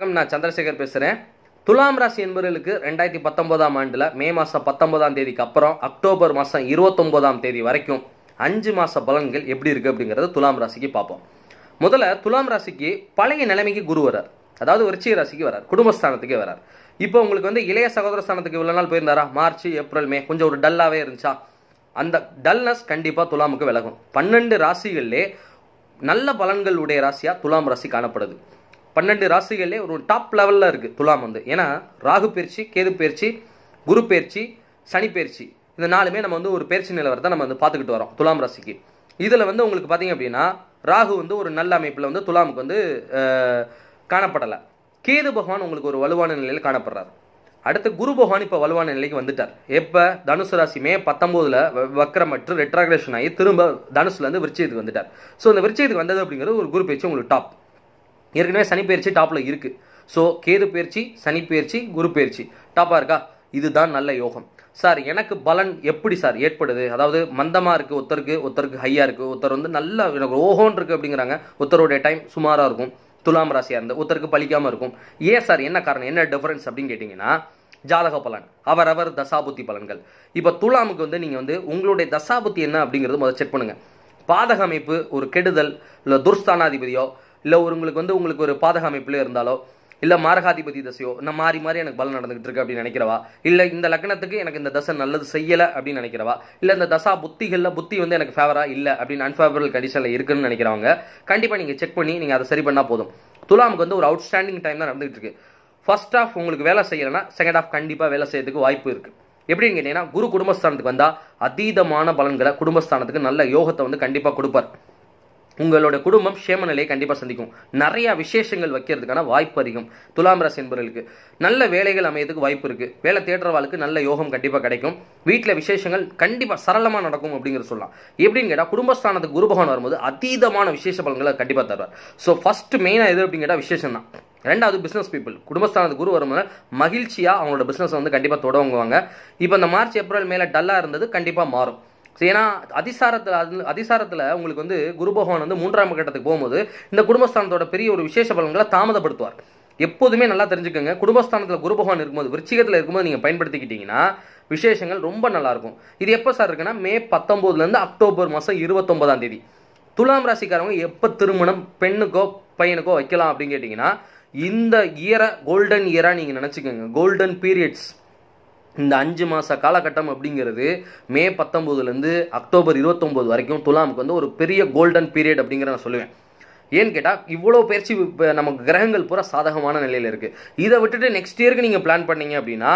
நான் சந்திரசேகர் பேசுகிறேன் துலாம் ராசி என்பவர்களுக்கு ரெண்டாயிரத்தி பத்தொன்பதாம் ஆண்டில் மே மாதம் பத்தொன்பதாம் தேதிக்கு அப்புறம் அக்டோபர் மாதம் இருபத்தொன்பதாம் தேதி வரைக்கும் அஞ்சு மாத பலன்கள் எப்படி இருக்குது அப்படிங்கிறத துலாம் ராசிக்கு பார்ப்போம் முதல்ல துலாம் ராசிக்கு பழைய நிலைமைக்கு குரு வரார் அதாவது விருச்சிக ராசிக்கு வரார் குடும்பஸ்தானத்துக்கே வரார் இப்போ உங்களுக்கு வந்து இளைய சகோதர ஸ்தானத்துக்கு இவ்வளோ நாள் போயிருந்தாரா மார்ச் ஏப்ரல் மே கொஞ்சம் ஒரு டல்லாகவே இருந்துச்சா அந்த டல்னஸ் கண்டிப்பாக துலாமுக்கு விலகும் பன்னெண்டு ராசிகள்லேயே நல்ல பலன்கள் உடைய ராசியாக துலாம் ராசி காணப்படுது பன்னெண்டு ராசிகளே ஒரு டாப் லெவலில் இருக்குது துலாம் வந்து ஏன்னா ராகு பயிற்சி கேது பயிற்சி குரு பயிற்சி சனி பயிற்சி இந்த நாலுமே நம்ம வந்து ஒரு பயிற்சி நிலவரத்தை நம்ம வந்து பார்த்துக்கிட்டு வரோம் துலாம் ராசிக்கு இதில் வந்து உங்களுக்கு பார்த்தீங்க அப்படின்னா ராகு வந்து ஒரு நல்ல அமைப்பில் வந்து துலாமுக்கு வந்து காணப்படலை கேது பகவான் உங்களுக்கு ஒரு வலுவான நிலையில் காணப்படுறாரு அடுத்து குரு பகவான் இப்போ வலுவான நிலைக்கு வந்துட்டார் எப்போ தனுசு ராசி மே பத்தொம்போதில் மற்றும் ரெட்ராகிரேஷன் ஆகி திரும்ப தனுசுலேருந்து விருச்சியத்துக்கு வந்துட்டார் ஸோ அந்த விருச்சியத்துக்கு வந்தது அப்படிங்கிறது ஒரு குரு பேச்சு உங்களுக்கு டாப் ஏற்கனவே சனி பயிற்சி டாப்பில் இருக்குது ஸோ கேது பயிற்சி சனி பயிற்சி குரு பயிற்சி டாப்பாக இருக்கா இதுதான் நல்ல யோகம் சார் எனக்கு பலன் எப்படி சார் ஏற்படுது அதாவது மந்தமாக இருக்குது ஒருத்தருக்கு ஒருத்தருக்கு ஹையாக இருக்குது ஒருத்தர் வந்து நல்லா எனக்கு ஓஹோன் இருக்குது அப்படிங்கிறாங்க ஒருத்தருடைய டைம் சுமாராக இருக்கும் துலாம் ராசியாக இருந்து ஒருத்தருக்கு பழிக்காமல் இருக்கும் ஏன் சார் என்ன காரணம் என்ன டிஃபரன்ஸ் அப்படின்னு கேட்டிங்கன்னா ஜாதக பலன் அவரவர் தசாபுத்தி பலன்கள் இப்போ துலாமுக்கு வந்து நீங்கள் வந்து உங்களுடைய தசாபுத்தி என்ன அப்படிங்கிறது முதல்ல செக் பண்ணுங்கள் பாதக அமைப்பு ஒரு கெடுதல் இல்லை துர்ஸ்தானாதிபதியோ இல்லை ஒரு உங்களுக்கு வந்து உங்களுக்கு ஒரு பாதக இருந்தாலோ இல்லை மாரகாதிபதி தசையோ இந்த மாறி மாறி எனக்கு பலம் நடந்துகிட்டு இருக்கு அப்படின்னு நினைக்கிறவா இல்லை இந்த லக்னத்துக்கு எனக்கு இந்த தசை நல்லது செய்யலை அப்படின்னு நினைக்கிறவா இல்லை இந்த தசா புத்திகளில் புத்தி வந்து எனக்கு ஃபேவராக இல்லை அப்படின்னு அன்ஃபேவரபிள் கண்டிஷனில் இருக்குன்னு நினைக்கிறவங்க கண்டிப்பாக நீங்கள் செக் பண்ணி நீங்கள் அதை சரி பண்ணால் போதும் துலாமுக்கு வந்து ஒரு அவுட்ஸ்டாண்டிங் டைம் தான் நடந்துகிட்டு இருக்கு ஃபர்ஸ்ட் ஆஃப் உங்களுக்கு வேலை செய்யலைன்னா செகண்ட் ஆஃப் கண்டிப்பாக வேலை செய்யறதுக்கு வாய்ப்பு இருக்குது எப்படின்னு கேட்டீங்கன்னா குரு குடும்பஸ்தானத்துக்கு வந்தால் அதீதமான பலன்களை குடும்பஸ்தானத்துக்கு நல்ல யோகத்தை வந்து கண்டிப்பாக கொடுப்பார் உங்களோட குடும்பம் சேம நிலையை கண்டிப்பாக சந்திக்கும் நிறையா விசேஷங்கள் வைக்கிறதுக்கான வாய்ப்பு அதிகம் துலாம் ராசி என்பவர்களுக்கு நல்ல வேலைகள் அமையதுக்கு வாய்ப்பு இருக்குது வேலை தேடுறவாளுக்கு நல்ல யோகம் கண்டிப்பாக கிடைக்கும் வீட்டில் விசேஷங்கள் கண்டிப்பாக சரளமாக நடக்கும் அப்படிங்கிற சொல்லலாம் எப்படின்னு கேட்டால் குடும்பஸ்தானத்துக்கு குருபகவான் வரும்போது அதீதமான விசேஷ பலன்களை கண்டிப்பாக தருவார் ஸோ ஃபஸ்ட்டு மெயினாக எது அப்படின்னு கேட்டால் விசேஷம் தான் ரெண்டாவது பிஸ்னஸ் பீப்புள் குடும்பஸ்தானத்து குரு வரும்போது மகிழ்ச்சியாக அவங்களோட பிஸ்னஸ் வந்து கண்டிப்பாக தொடங்குவாங்க இப்போ இந்த மார்ச் ஏப்ரல் மேலே டல்லாக இருந்தது கண்டிப்பாக மாறும் ஏன்னா அதிசாரத்தில் அது அதிசாரத்தில் உங்களுக்கு வந்து குரு பகவான் வந்து மூன்றாம் கட்டத்துக்கு போகும்போது இந்த குடும்பஸ்தானத்தோட பெரிய ஒரு விசேஷ பலன்களை தாமதப்படுத்துவார் எப்போதுமே நல்லா தெரிஞ்சுக்கோங்க குடும்பஸ்தானத்தில் குரு பகவான் இருக்கும்போது விருச்சிகத்தில் இருக்கும்போது நீங்கள் பயன்படுத்திக்கிட்டீங்கன்னா விசேஷங்கள் ரொம்ப நல்லாயிருக்கும் இது எப்போ சார் இருக்குன்னா மே பத்தொம்போதுலேருந்து அக்டோபர் மாதம் இருபத்தொன்பதாம் தேதி துலாம் ராசிக்காரவங்க எப்போ திருமணம் பெண்ணுக்கோ பையனுக்கோ வைக்கலாம் அப்படின்னு கேட்டிங்கன்னா இந்த இயரை கோல்டன் இயராக நீங்கள் நினச்சிக்கோங்க கோல்டன் பீரியட்ஸ் இந்த அஞ்சு மாத காலகட்டம் அப்படிங்கிறது மே பத்தொம்போதுலேருந்து அக்டோபர் இருபத்தொம்போது வரைக்கும் துலாமுக்கு வந்து ஒரு பெரிய கோல்டன் பீரியட் அப்படிங்கிற நான் சொல்லுவேன் ஏன்னு கேட்டால் இவ்வளோ பயிற்சி இப்போ நமக்கு கிரகங்கள் பூரா சாதகமான நிலையில் இருக்குது இதை விட்டுட்டு நெக்ஸ்ட் இயருக்கு நீங்கள் பிளான் பண்ணீங்க அப்படின்னா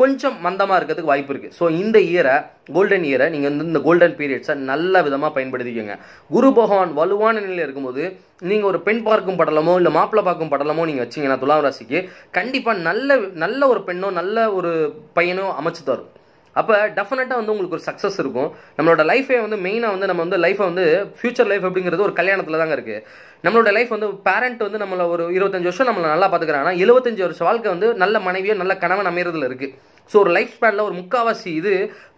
கொஞ்சம் மந்தமாக இருக்கிறதுக்கு வாய்ப்பு இருக்குது ஸோ இந்த இயரை கோல்டன் இயரை நீங்கள் வந்து இந்த கோல்டன் பீரியட்ஸை நல்ல விதமாக பயன்படுத்திக்கோங்க குரு பகவான் வலுவான நிலையில் இருக்கும்போது நீங்கள் ஒரு பெண் பார்க்கும் படலமோ இல்லை மாப்பிள்ளை பார்க்கும் படலமோ நீங்கள் வச்சிங்கன்னா துலாம் ராசிக்கு கண்டிப்பாக நல்ல நல்ல ஒரு பெண்ணோ நல்ல ஒரு பையனோ அமைச்சு தரும் அப்போ டெஃபினட்டாக வந்து உங்களுக்கு ஒரு சக்ஸஸ் இருக்கும் நம்மளோட லைஃபே வந்து மெயினாக வந்து நம்ம வந்து லைஃப்பை வந்து ஃபியூச்சர் லைஃப் அப்படிங்கிறது ஒரு கல்யாணத்தில் தாங்க இருக்குது நம்மளோட லைஃப் வந்து பேரண்ட் வந்து நம்மளை ஒரு இருபத்தஞ்சு வருஷம் நம்மளை நல்லா பார்த்துக்கிறாங்க ஆனால் எழுபத்தஞ்சு வருஷம் வாழ்க்கை வந்து நல்ல மனைவியோ நல்ல கணவன் அமைகிறதுல இருக்குது ஸோ ஒரு லைஃப் ஸ்பேனில் ஒரு முக்காவாசி இது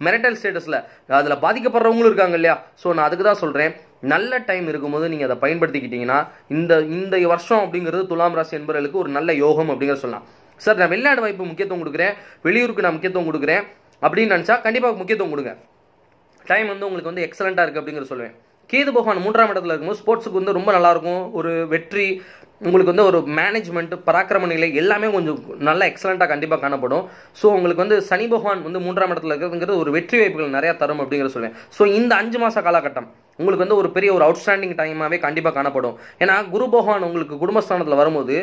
மெரிட்டல் ஸ்டேட்டஸில் அதில் பாதிக்கப்படுறவங்களும் இருக்காங்க இல்லையா ஸோ நான் அதுக்கு தான் சொல்கிறேன் நல்ல டைம் இருக்கும்போது நீங்கள் அதை பயன்படுத்திக்கிட்டிங்கன்னா இந்த இந்த வருஷம் அப்படிங்கிறது துலாம் ராசி என்பவர்களுக்கு ஒரு நல்ல யோகம் அப்படிங்கிற சொல்லலாம் சார் நான் வெளிநாடு வாய்ப்பு முக்கியத்துவம் கொடுக்குறேன் வெளியூருக்கு நான் முக்கியத்துவம் கொடுக்குறேன் அப்படின்னு நினச்சா கண்டிப்பாக முக்கியத்துவம் கொடுங்க டைம் வந்து உங்களுக்கு வந்து எக்ஸலண்ட்டாக இருக்குது அப்படிங்கிற சொல்லுவேன் கேது பகவான் மூன்றாம் இடத்துல இருக்கும்போது ஸ்போர்ட்ஸுக்கு வந்து ரொம்ப நல்லாயிருக்கும் ஒரு வெற்றி உங்களுக்கு வந்து ஒரு மேனேஜ்மெண்ட் பராக்கிரம நிலை எல்லாமே கொஞ்சம் நல்லா எக்ஸலண்ட்டாக கண்டிப்பாக காணப்படும் ஸோ உங்களுக்கு வந்து சனி பகவான் வந்து மூன்றாம் இடத்துல இருக்கிறதுங்கிறது ஒரு வெற்றி வாய்ப்புகள் நிறையா தரும் அப்படிங்கிற சொல்லுவேன் ஸோ இந்த அஞ்சு மாத காலகட்டம் உங்களுக்கு வந்து ஒரு பெரிய ஒரு அவுட்ஸ்டாண்டிங் டைமாகவே கண்டிப்பாக காணப்படும் ஏன்னா குரு பகவான் உங்களுக்கு குடும்பஸ்தானத்தில் வரும்போது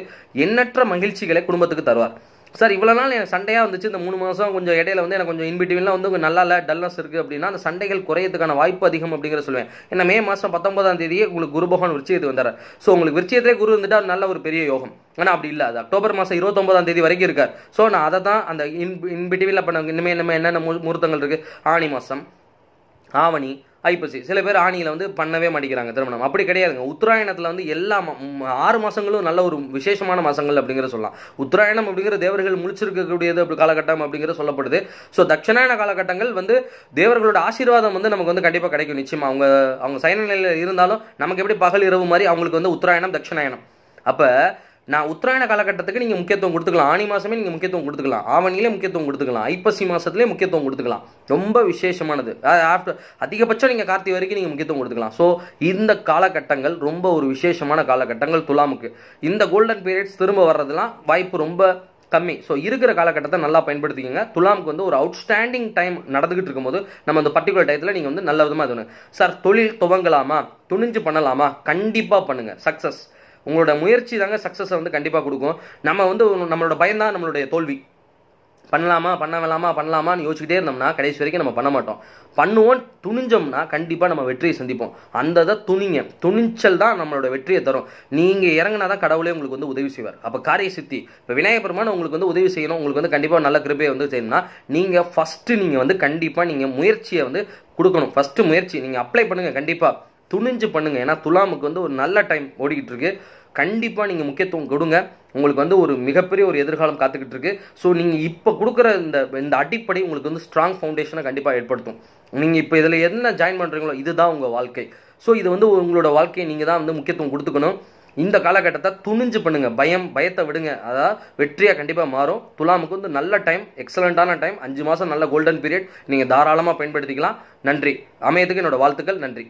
எண்ணற்ற மகிழ்ச்சிகளை குடும்பத்துக்கு தருவார் சார் இவ்வளோ நாள் எனக்கு சண்டையாக வந்துச்சு இந்த மூணு மாதம் கொஞ்சம் இடையில வந்து எனக்கு கொஞ்சம் இன்பிட்வீன்லாம் வந்து கொஞ்சம் நல்லா இல்லை டல்னஸ் இருக்குது அப்படின்னா அந்த சண்டைகள் குறையிறதுக்கான வாய்ப்பு அதிகம் அப்படிங்கிற சொல்லுவேன் ஏன்னா மே மாதம் பத்தொன்பதாம் தேதியே உங்களுக்கு குரு பகவான் விருச்சியத்து வந்தார் ஸோ உங்களுக்கு விருச்சியத்திலே குரு வந்துட்டு நல்ல ஒரு பெரிய யோகம் ஆனால் அப்படி இல்லை அது அக்டோபர் மாதம் இருபத்தொம்பதாம் தேதி வரைக்கும் இருக்கார் ஸோ நான் அதை தான் அந்த இன் இன்பிட்டிவில் பண்ண இனிமேல் இனிமேல் என்னென்ன முகூர்த்தங்கள் இருக்குது ஆணி மாதம் ஆவணி ஐப்பசி சில பேர் ஆணியில் வந்து பண்ணவே மாட்டேங்கிறாங்க திருமணம் அப்படி கிடையாதுங்க உத்தராயணத்தில் வந்து எல்லா ஆறு மாதங்களும் நல்ல ஒரு விசேஷமான மாதங்கள் அப்படிங்கிற சொல்லலாம் உத்தராயணம் அப்படிங்கிற தேவர்கள் முடிச்சிருக்கக்கூடியது அப்படி காலகட்டம் அப்படிங்கிற சொல்லப்படுது ஸோ தட்சிணாயன காலகட்டங்கள் வந்து தேவர்களோட ஆசீர்வாதம் வந்து நமக்கு வந்து கண்டிப்பாக கிடைக்கும் நிச்சயமாக அவங்க அவங்க சைன நிலையில் இருந்தாலும் நமக்கு எப்படி பகல் இரவு மாதிரி அவங்களுக்கு வந்து உத்தராயணம் தட்சிணாயணம் அப்போ நான் உத்தராயண காலகட்டத்துக்கு நீங்கள் முக்கியத்துவம் கொடுத்துக்கலாம் ஆணி மாதமே நீங்கள் முக்கியத்துவம் கொடுத்துக்கலாம் ஆவணியிலே முக்கியத்துவம் கொடுத்துக்கலாம் ஐப்பசி மாதத்துலேயே முக்கியத்துவம் கொடுத்துக்கலாம் ரொம்ப விசேஷமானது ஆஃப்டர் அதிகபட்சம் நீங்கள் கார்த்திகை வரைக்கும் நீங்கள் முக்கியத்துவம் கொடுத்துக்கலாம் ஸோ இந்த காலகட்டங்கள் ரொம்ப ஒரு விசேஷமான காலகட்டங்கள் துலாமுக்கு இந்த கோல்டன் பீரியட்ஸ் திரும்ப வர்றதுலாம் வாய்ப்பு ரொம்ப கம்மி ஸோ இருக்கிற காலகட்டத்தை நல்லா பயன்படுத்திக்கோங்க துலாமுக்கு வந்து ஒரு அவுட்ஸ்டாண்டிங் டைம் நடந்துகிட்டு இருக்கும்போது நம்ம அந்த பர்டிகுலர் டயத்தில் நீங்கள் வந்து நல்ல விதமாக இது சார் தொழில் துவங்கலாமா துணிஞ்சு பண்ணலாமா கண்டிப்பாக பண்ணுங்கள் சக்ஸஸ் உங்களோட முயற்சி தாங்க சக்ஸஸை வந்து கண்டிப்பாக கொடுக்கும் நம்ம வந்து நம்மளோட பயந்தான் நம்மளுடைய தோல்வி பண்ணலாமா பண்ண வேலாமா பண்ணலாமான்னு யோசிக்கிட்டே இருந்தோம்னா கடைசி வரைக்கும் நம்ம பண்ண மாட்டோம் பண்ணுவோம் துணிஞ்சோம்னா கண்டிப்பாக நம்ம வெற்றியை சந்திப்போம் அந்த தான் துணிங்க துணிச்சல் தான் நம்மளோட வெற்றியை தரும் நீங்கள் இறங்கினா தான் கடவுளே உங்களுக்கு வந்து உதவி செய்வார் அப்போ காரிய சித்தி இப்போ விநாயகபெருமான உங்களுக்கு வந்து உதவி செய்யணும் உங்களுக்கு வந்து கண்டிப்பாக நல்ல கிருப்பையை வந்து செய்யணும்னா நீங்கள் ஃபஸ்ட்டு நீங்கள் வந்து கண்டிப்பாக நீங்கள் முயற்சியை வந்து கொடுக்கணும் ஃபஸ்ட்டு முயற்சி நீங்கள் அப்ளை பண்ணுங்கள் கண்டிப்பாக துணிஞ்சு பண்ணுங்கள் ஏன்னா துலாமுக்கு வந்து ஒரு நல்ல டைம் ஓடிக்கிட்டு இருக்கு கண்டிப்பாக நீங்கள் முக்கியத்துவம் கொடுங்க உங்களுக்கு வந்து ஒரு மிகப்பெரிய ஒரு எதிர்காலம் காத்துக்கிட்டு இருக்கு ஸோ நீங்கள் இப்போ கொடுக்குற இந்த இந்த அடிப்படை உங்களுக்கு வந்து ஸ்ட்ராங் ஃபவுண்டேஷனை கண்டிப்பாக ஏற்படுத்தும் நீங்கள் இப்போ இதில் என்ன ஜாயின் பண்ணுறீங்களோ இதுதான் உங்கள் வாழ்க்கை ஸோ இது வந்து உங்களோட வாழ்க்கையை நீங்கள் தான் வந்து முக்கியத்துவம் கொடுத்துக்கணும் இந்த காலகட்டத்தை துணிஞ்சு பண்ணுங்கள் பயம் பயத்தை விடுங்க அதாவது வெற்றியாக கண்டிப்பாக மாறும் துலாமுக்கு வந்து நல்ல டைம் எக்ஸலண்ட்டான டைம் அஞ்சு மாதம் நல்ல கோல்டன் பீரியட் நீங்கள் தாராளமாக பயன்படுத்திக்கலாம் நன்றி அமையத்துக்கு என்னோடய வாழ்த்துக்கள் நன்றி